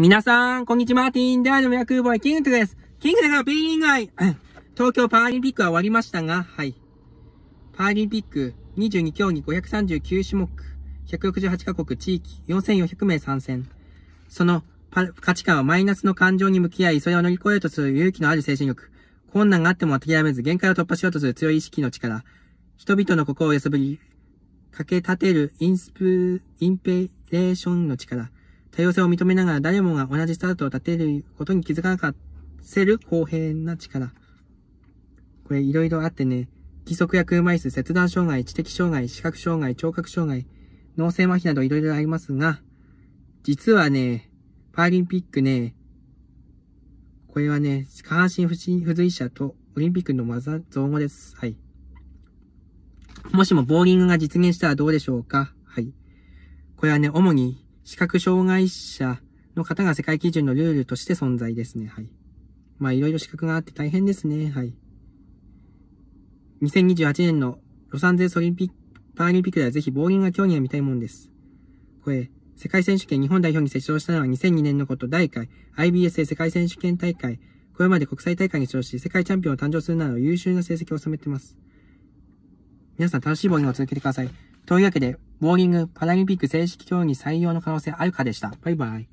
皆さん、こんにちは。ティーンダーク役ボーイ、キングです。キングですが、ピーリング愛。東京パラリンピックは終わりましたが、はい。パラリンピック22競技539種目、168カ国地域、4400名参戦。その価値観はマイナスの感情に向き合い、それを乗り越えようとする勇気のある精神力。困難があっても諦めず、限界を突破しようとする強い意識の力。人々の心を揺さぶり、駆け立てるインスプ、インペレーションの力。多様性を認めながら誰もが同じスタートを立てることに気づかなかせる公平な力。これいろいろあってね、義足や車椅子、切断障害、知的障害、視覚障害、聴覚障害、脳性麻痺などいろいろありますが、実はね、パラリンピックね、これはね、下半身不随者とオリンピックの技、造語です。はい。もしもボーリングが実現したらどうでしょうかはい。これはね、主に視覚障害者の方が世界基準のルールとして存在ですね。はい。まあ、いろいろ資格があって大変ですね。はい。2028年のロサンゼルスオリンピック、パラリンピックではぜひ棒銀が競技が見たいもんです。これ、世界選手権日本代表に接触したのは2002年のこと第1回 IBSA 世界選手権大会、これまで国際大会に出場し、世界チャンピオンを誕生するなど優秀な成績を収めています。皆さん楽しい棒銀を続けてください。というわけで、ボーリングパラリンピック正式競技採用の可能性あるかでした。バイバイ。